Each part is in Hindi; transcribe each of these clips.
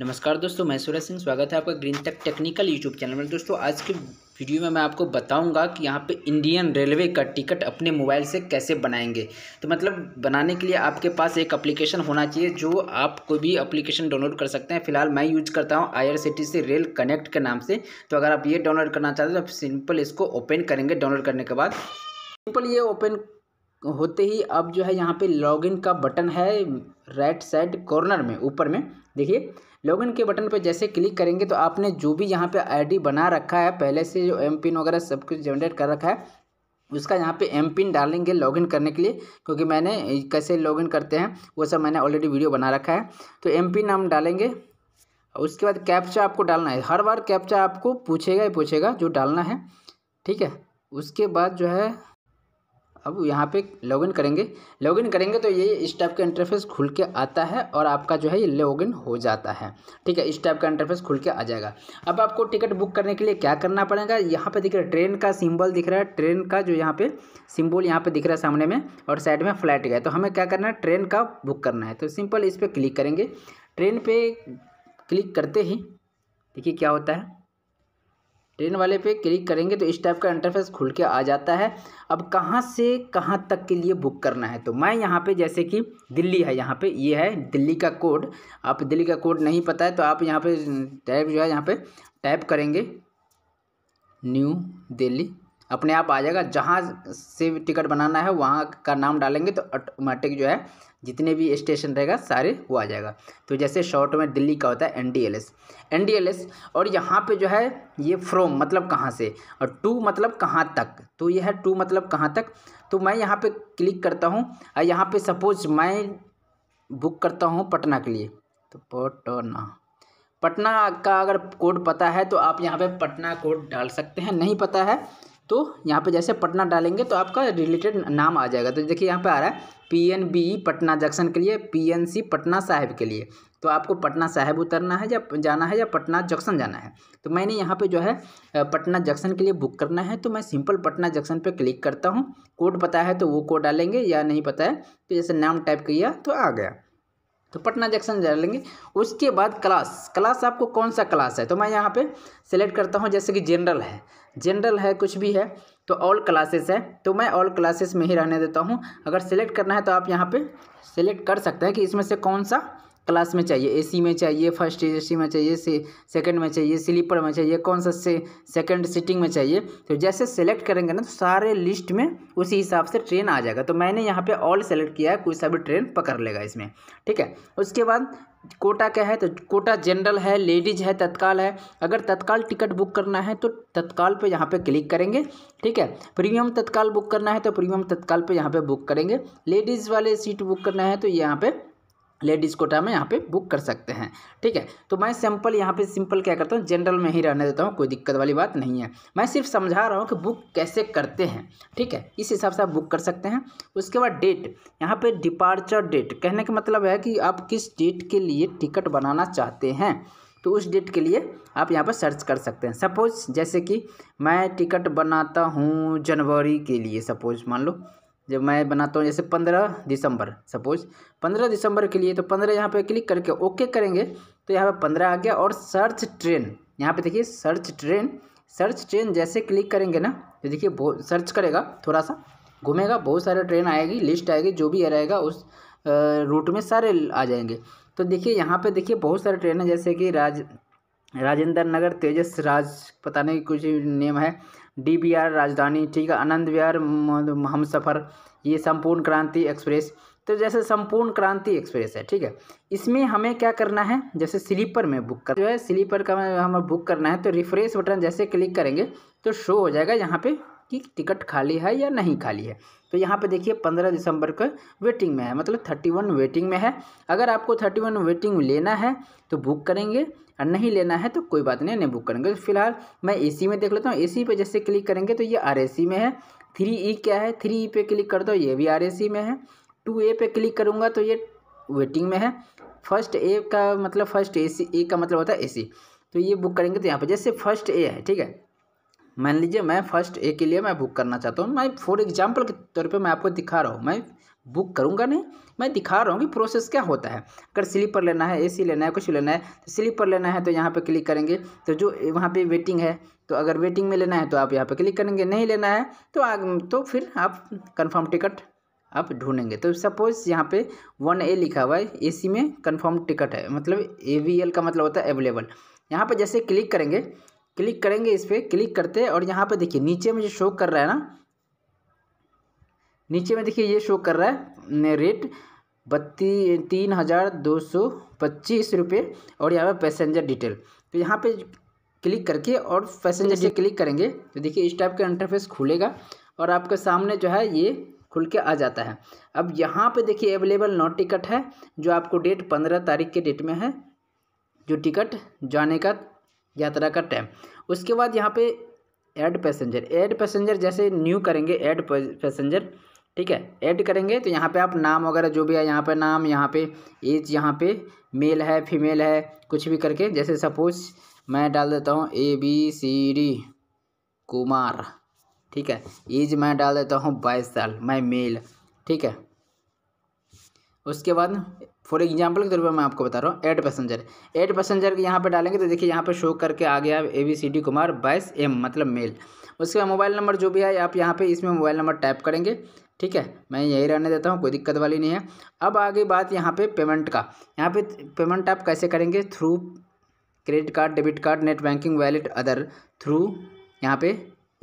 नमस्कार दोस्तों मैं सूरज सिंह स्वागत है आपका green tech technical YouTube channel में दोस्तों आज के वीडियो में मैं आपको बताऊंगा कि यहाँ पे इंडियन रेलवे का टिकट अपने मोबाइल से कैसे बनाएंगे तो मतलब बनाने के लिए आपके पास एक एप्लीकेशन होना चाहिए जो आप कोई भी एप्लीकेशन डाउनलोड कर सकते हैं फिलहाल मैं यूज करता हूँ आई से रेल कनेक्ट के नाम से तो अगर आप ये डाउनलोड करना चाहते हैं तो आप सिंपल इसको ओपन करेंगे डाउनलोड करने के बाद सिंपल ये ओपन होते ही अब जो है यहाँ पे लॉगिन का बटन है राइट साइड कॉर्नर में ऊपर में देखिए लॉगिन के बटन पे जैसे क्लिक करेंगे तो आपने जो भी यहाँ पे आईडी बना रखा है पहले से जो एम पिन वगैरह सब कुछ जनरेट कर रखा है उसका यहाँ पे एम पिन डालेंगे लॉगिन करने के लिए क्योंकि मैंने कैसे लॉगिन करते हैं वो सब मैंने ऑलरेडी वीडियो बना रखा है तो एम पिन हम डालेंगे उसके बाद कैप्चा आपको डालना है हर बार कैप्चा आपको पूछेगा ही पूछेगा जो डालना है ठीक है उसके बाद जो है अब यहाँ पे लॉगिन करेंगे लॉगिन करेंगे तो ये इस टाइप का इंटरफेस खुल के आता है और आपका जो है ये लॉगिन हो जाता है ठीक है इस टाइप का इंटरफेस खुल के आ जाएगा अब आपको टिकट बुक करने के लिए क्या करना पड़ेगा यहाँ पे दिख रहा है ट्रेन का सिंबल दिख रहा है ट्रेन का जो यहाँ पे सिम्बल यहाँ पर दिख रहा है सामने में और साइड में फ्लाइट गया तो हमें क्या करना है ट्रेन का बुक करना है तो सिंपल इस पर क्लिक करेंगे ट्रेन पर क्लिक करते ही देखिए क्या होता है ट्रेन वाले पे क्लिक करेंगे तो इस टाइप का इंटरफेस खुल के आ जाता है अब कहाँ से कहाँ तक के लिए बुक करना है तो मैं यहाँ पे जैसे कि दिल्ली है यहाँ पे ये यह है दिल्ली का कोड आप दिल्ली का कोड नहीं पता है तो आप यहाँ पे टाइप जो है यहाँ पे टाइप करेंगे न्यू दिल्ली अपने आप आ जाएगा जहाँ से टिकट बनाना है वहाँ का नाम डालेंगे तो ऑटोमेटिक जो है जितने भी स्टेशन रहेगा सारे वो आ जाएगा तो जैसे शॉर्ट में दिल्ली का होता है N D L S N D L S और यहाँ पे जो है ये फ्रॉम मतलब कहाँ से और टू मतलब कहाँ तक तो ये है टू मतलब कहाँ तक तो मैं यहाँ पे क्लिक करता हूँ और यहाँ पे सपोज मैं बुक करता हूँ पटना के लिए तो पटना पटना का अगर कोड पता है तो आप यहाँ पे पटना कोड डाल सकते हैं नहीं पता है तो यहाँ पे जैसे पटना डालेंगे तो आपका रिलेटेड नाम आ जाएगा तो देखिए यहाँ पे आ रहा है P N B Patna junction के लिए P N C Patna Sahib के लिए तो आपको पटना साहिब उतरना है या जाना है या पटना जंक्शन जाना है तो मैंने यहाँ पे जो है पटना जंक्शन के लिए बुक करना है तो मैं सिंपल पटना जंक्शन पर क्लिक करता हूँ कोड पता है तो वो कोड डालेंगे या नहीं पता है तो जैसे नाम टाइप किया तो आ गया तो पटना जंक्शन जा लेंगे उसके बाद क्लास क्लास आपको कौन सा क्लास है तो मैं यहाँ पे सेलेक्ट करता हूँ जैसे कि जनरल है जनरल है कुछ भी है तो ऑल क्लासेस है तो मैं ऑल क्लासेस में ही रहने देता हूँ अगर सेलेक्ट करना है तो आप यहाँ पे सेलेक्ट कर सकते हैं कि इसमें से कौन सा क्लास में चाहिए एसी में चाहिए फर्स्ट सी में चाहिए से सेकंड में चाहिए स्लीपर में चाहिए कौन सा से सेकंड सीटिंग में चाहिए तो जैसे सेलेक्ट करेंगे ना तो सारे लिस्ट में उसी हिसाब से ट्रेन आ जाएगा तो मैंने यहाँ पे ऑल सेलेक्ट किया है कोई सा भी ट्रेन पकड़ लेगा इसमें ठीक है उसके बाद कोटा क्या है तो कोटा जनरल है लेडीज है तत्काल है अगर तत्काल टिकट बुक करना है तो तत्काल पे यहाँ पे क्लिक करेंगे ठीक है प्रीमियम तत्काल बुक करना है तो प्रीमियम तत्काल पे यहाँ पे बुक करेंगे लेडीज़ वाले सीट बुक करना है तो यहाँ पे लेडीज़ कोटा में यहाँ पे बुक कर सकते हैं ठीक है तो मैं सैंपल यहाँ पे सिंपल क्या करता हूँ जनरल में ही रहने देता हूँ कोई दिक्कत वाली बात नहीं है मैं सिर्फ समझा रहा हूँ कि बुक कैसे करते हैं ठीक है इस हिसाब से आप बुक कर सकते हैं उसके बाद डेट यहाँ पे डिपार्चर डेट कहने का मतलब है कि आप किस डेट के लिए टिकट बनाना चाहते हैं तो उस डेट के लिए आप यहाँ पर सर्च कर सकते हैं सपोज़ जैसे कि मैं टिकट बनाता हूँ जनवरी के लिए सपोज़ मान लो जब मैं बनाता हूँ जैसे पंद्रह दिसंबर सपोज पंद्रह दिसंबर के लिए तो पंद्रह यहाँ पे क्लिक करके ओके करेंगे तो यहाँ पे पंद्रह आ गया और सर्च ट्रेन यहाँ पे देखिए सर्च ट्रेन सर्च ट्रेन जैसे क्लिक करेंगे ना तो देखिए बहुत सर्च करेगा थोड़ा सा घूमेगा बहुत सारे ट्रेन आएगी लिस्ट आएगी जो भी रहेगा उस रूट में सारे आ जाएंगे तो देखिए यहाँ पर देखिए बहुत सारे ट्रेन है जैसे कि राज राजेंद्र नगर तेजस राज पता नहीं कुछ नेम है डी बी आर राजधानी ठीक है आनंद विहार हम सफ़र ये संपूर्ण क्रांति एक्सप्रेस तो जैसे संपूर्ण क्रांति एक्सप्रेस है ठीक है इसमें हमें क्या करना है जैसे स्लीपर में बुक कर जो है स्लीपर का हमें बुक करना है तो रिफ्रेश बटन जैसे क्लिक करेंगे तो शो हो जाएगा यहाँ पे कि टिकट खाली है या नहीं खाली है तो यहाँ पे देखिए 15 दिसंबर का वेटिंग में है मतलब 31 वेटिंग में है अगर आपको 31 वेटिंग लेना है तो बुक करेंगे और नहीं लेना है तो कोई बात नहीं नहीं बुक करेंगे तो फिलहाल मैं एसी में देख लेता हूँ एसी पे जैसे क्लिक करेंगे तो ये आरएसी में है थ्री ई e क्या है थ्री ई e पे क्लिक कर दो ये भी आर में है टू ए पे क्लिक करूँगा तो ये वेटिंग में है फर्स्ट ए का मतलब फर्स्ट ए सी ए का मतलब होता है ए सी तो ये बुक करेंगे तो यहाँ पर जैसे फर्स्ट ए है ठीक है मान लीजिए मैं फर्स्ट ए के लिए मैं बुक करना चाहता हूँ मैं फॉर एग्जाम्पल के तौर पे मैं आपको दिखा रहा हूँ मैं बुक करूँगा नहीं मैं दिखा रहा हूँ कि प्रोसेस क्या होता है अगर स्लीपर लेना है एसी लेना है कुछ लेना है तो स्लीपर लेना है तो यहाँ पे क्लिक करेंगे तो जो वहाँ पे वेटिंग है तो अगर वेटिंग में लेना है तो आप यहाँ पे क्लिक करेंगे नहीं लेना है तो आग, तो फिर आप कन्फर्म टिकट आप ढूंढेंगे तो सपोज यहाँ पर वन ए लिखा हुआ है ए में कन्फर्म टिकट है मतलब ए का मतलब होता है अवेलेबल यहाँ पर जैसे क्लिक करेंगे क्लिक करेंगे इस पर क्लिक करते हैं और यहाँ पर देखिए नीचे में जो शो कर रहा है ना नीचे में देखिए ये शो कर रहा है रेट बत्ती तीन हज़ार दो सौ पच्चीस रुपये और यहाँ पे पैसेंजर डिटेल तो यहाँ पे क्लिक करके और पैसेंजर से क्लिक करेंगे तो देखिए इस टाइप का इंटरफेस खुलेगा और आपके सामने जो है ये खुल के आ जाता है अब यहाँ पे देखिए अवेलेबल नॉट टिकट है जो आपको डेट पंद्रह तारीख के डेट में है जो टिकट जाने का यात्रा का टाइम उसके बाद यहाँ पे ऐड पैसेंजर ऐड पैसेंजर जैसे न्यू करेंगे ऐड पैसेंजर ठीक है ऐड करेंगे तो यहाँ पे आप नाम वगैरह जो भी है यहाँ पे नाम यहाँ पे एज यहाँ पे मेल है फीमेल है कुछ भी करके जैसे सपोज मैं डाल देता हूँ A B C D Kumar ठीक है एज मैं डाल देता हूँ बाईस साल मैं मेल ठीक है उसके बाद फॉर एग्जाम्पल के तौर पर मैं आपको बता रहा हूँ एट पैसेंजर एट पैसेंजर के यहाँ पर डालेंगे तो देखिए यहाँ पर शो करके आ गया A B C D Kumar बाईस एम मतलब मेल उसके बाद मोबाइल नंबर जो भी है आप यहाँ पे इसमें मोबाइल नंबर टाइप करेंगे ठीक है मैं यही रहने देता हूँ कोई दिक्कत वाली नहीं है अब आगे बात यहाँ पे पेमेंट का यहाँ पे पेमेंट आप कैसे करेंगे through credit card debit card net banking wallet other through यहाँ पे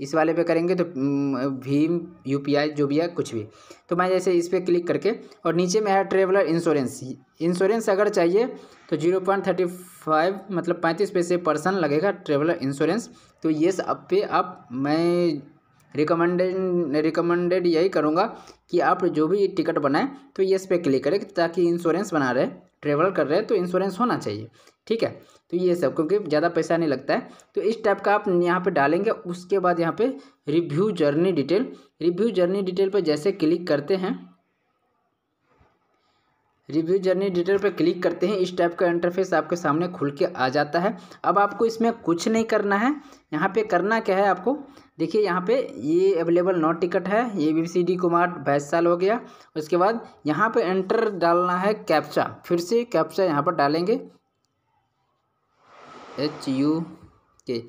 इस वाले पे करेंगे तो भीम यू जो भी है कुछ भी तो मैं जैसे इस पर क्लिक करके और नीचे में है ट्रेवलर इंश्योरेंस इंश्योरेंस अगर चाहिए तो जीरो पॉइंट थर्टी फाइव मतलब पैंतीस पैसे पर्सन लगेगा ट्रेवलर इंश्योरेंस तो ये सब पे आप मैं रिकमेंडेड रिकमेंडेड यही करूँगा कि आप जो भी टिकट बनाएं तो ये इस पर क्लिक करें ताकि इंश्योरेंस बना रहे ट्रेवल कर रहे हैं तो इंश्योरेंस होना चाहिए ठीक है तो ये सब क्योंकि ज़्यादा पैसा नहीं लगता है तो इस टाइप का आप यहाँ पे डालेंगे उसके बाद यहाँ पे review journey detail review journey detail पर जैसे क्लिक करते हैं रिव्यू जर्नी डिटेल पर क्लिक करते हैं इस टाइप का इंटरफेस आपके सामने खुल के आ जाता है अब आपको इसमें कुछ नहीं करना है यहाँ पे करना क्या है आपको देखिए यहाँ पे ये अवेलेबल नॉट टिकट है ये बी सी डी कुमार बाईस साल हो गया उसके बाद यहाँ पे एंटर डालना है कैप्चा फिर से कैप्चा यहाँ पर डालेंगे एच यू के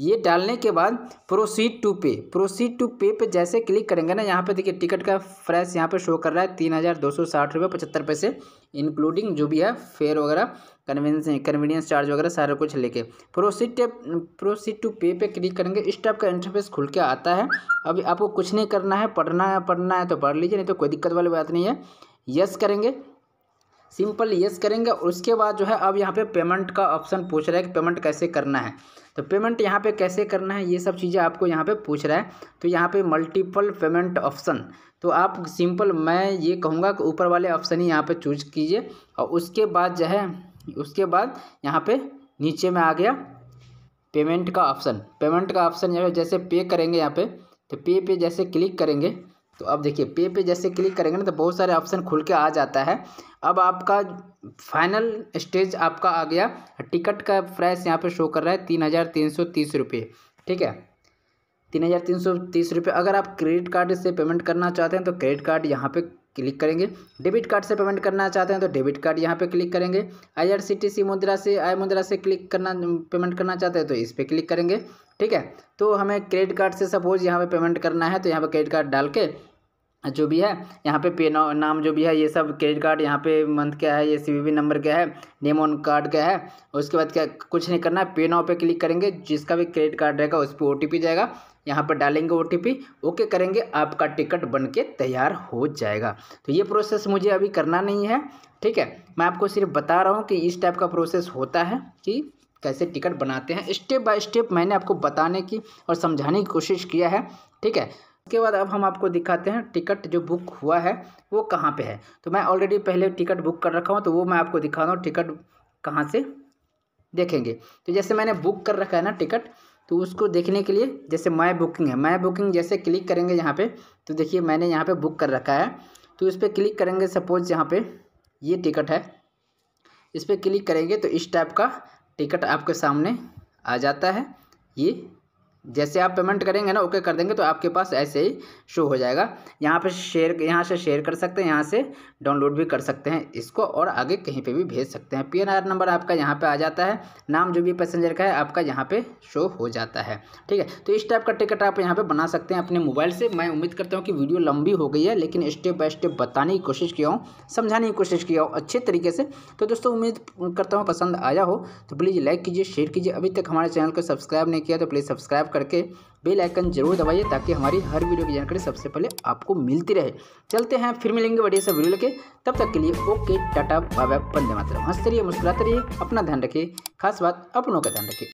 ये डालने के बाद proceed to pay proceed to pay pay जैसे क्लिक करेंगे ना यहाँ पे देखिए टिकट का फ्रेश यहाँ पे शो कर रहा है तीन हज़ार दो सौ साठ रुपये पचहत्तर पैसे इंक्लूडिंग जो भी है फेयर वगैरह कन्वीनस कन्वीनियंस चार्ज वगैरह सारा कुछ लेके प्रोसीड प्रोसीड टू पे पे क्लिक करेंगे इस टाइप का इंटरफेस खुल के आता है अभी आपको कुछ नहीं करना है पढ़ना है पढ़ना है तो पढ़ लीजिए नहीं तो कोई दिक्कत वाली बात नहीं है यस करेंगे सिंपल येस करेंगे और उसके बाद जो है अब यहाँ पे पेमेंट का ऑप्शन पूछ रहा है कि पेमेंट कैसे करना है तो पेमेंट यहाँ पे कैसे करना है ये सब चीज़ें आपको यहाँ पे पूछ रहा है तो यहाँ पे मल्टीपल पेमेंट ऑप्शन तो आप सिंपल मैं ये कहूँगा कि ऊपर वाले ऑप्शन ही यहाँ पे चूज कीजिए और उसके बाद जो है उसके बाद यहाँ पर नीचे में आ गया पेमेंट का ऑप्शन पेमेंट का ऑप्शन जो है जैसे पे करेंगे यहाँ पर तो पे पे जैसे क्लिक करेंगे तो अब देखिए पे पे जैसे क्लिक करेंगे ना तो बहुत सारे ऑप्शन खुल के आ जाता है अब आपका फाइनल स्टेज आपका आ गया टिकट का प्राइस यहाँ पे शो कर रहा है तीन हज़ार तीन सौ तीस रुपये ठीक है तीन हज़ार तीन सौ तीस रुपये अगर आप क्रेडिट कार्ड से पेमेंट करना चाहते हैं तो क्रेडिट कार्ड यहाँ पे क्लिक करेंगे डेबिट कार्ड से पेमेंट करना चाहते हैं तो डेबिट कार्ड यहाँ पे क्लिक करेंगे सी मुद्रा से आई मुद्रा से क्लिक करना पेमेंट करना चाहते हैं तो इस पर क्लिक करेंगे ठीक है तो हमें क्रेडिट कार्ड से सपोज यहाँ पे पेमेंट करना है तो यहाँ पे क्रेडिट कार्ड डाल के जो भी है यहाँ पे पे नाम जो भी है ये सब क्रेडिट कार्ड यहाँ पे मंथ क्या है ये सी नंबर क्या है नेम ऑन कार्ड क्या है उसके बाद क्या कुछ नहीं करना है पे नाव पे क्लिक करेंगे जिसका भी क्रेडिट कार्ड रहेगा उस पर ओ जाएगा यहाँ पर डालेंगे ओ ओके करेंगे आपका टिकट बन के तैयार हो जाएगा तो ये प्रोसेस मुझे अभी करना नहीं है ठीक है मैं आपको सिर्फ बता रहा हूँ कि इस टाइप का प्रोसेस होता है कि कैसे टिकट बनाते हैं स्टेप बाय स्टेप मैंने आपको बताने की और समझाने की कोशिश किया है ठीक है उसके बाद अब हम आपको दिखाते हैं टिकट जो बुक हुआ है वो कहाँ पे है तो मैं ऑलरेडी पहले टिकट बुक कर रखा हूँ तो वो मैं आपको दिखा रहा हूँ टिकट कहाँ से देखेंगे तो जैसे मैंने बुक कर रखा है ना टिकट तो उसको देखने के लिए जैसे माई बुकिंग है माई बुकिंग जैसे क्लिक करेंगे यहाँ पर तो देखिए मैंने यहाँ पर बुक कर रखा है तो इस पर क्लिक करेंगे सपोज यहाँ पर ये टिकट है इस पर क्लिक करेंगे तो इस टाइप का टिकट आपके सामने आ जाता है ये जैसे आप पेमेंट करेंगे ना ओके कर देंगे तो आपके पास ऐसे ही शो हो जाएगा यहाँ पे शेयर यहाँ से शेयर कर सकते हैं यहाँ से डाउनलोड भी कर सकते हैं इसको और आगे कहीं पे भी भेज सकते हैं पीएनआर नंबर आपका यहाँ पे आ जाता है नाम जो भी पैसेंजर का है आपका यहाँ पे शो हो जाता है ठीक है तो इस टाइप का टिकट आप यहाँ पर बना सकते हैं अपने मोबाइल से मैं उम्मीद करता हूँ कि वीडियो लंबी हो गई है लेकिन स्टेप बाय स्टेप बताने की कोशिश किया हूँ समझाने की कोशिश किया हूँ अच्छे तरीके से तो दोस्तों उम्मीद करता हूँ पसंद आया हो तो प्लीज़ लाइक कीजिए शेयर कीजिए अभी तक हमारे चैनल को सब्सक्राइब नहीं किया तो प्लीज़ सब्सक्राइब करके बेल आइकन जरूर दबाइए ताकि हमारी हर वीडियो की जानकारी सबसे पहले आपको मिलती रहे चलते हैं फिर मिलेंगे बढ़िया से वीडियो लेके तब तक के लिए ओके टाटा बाय बाय बंदे मात्र हंसते रहिए मुस्कुराते रहिए अपना ध्यान रखिए खास बात अपनों का ध्यान रखिए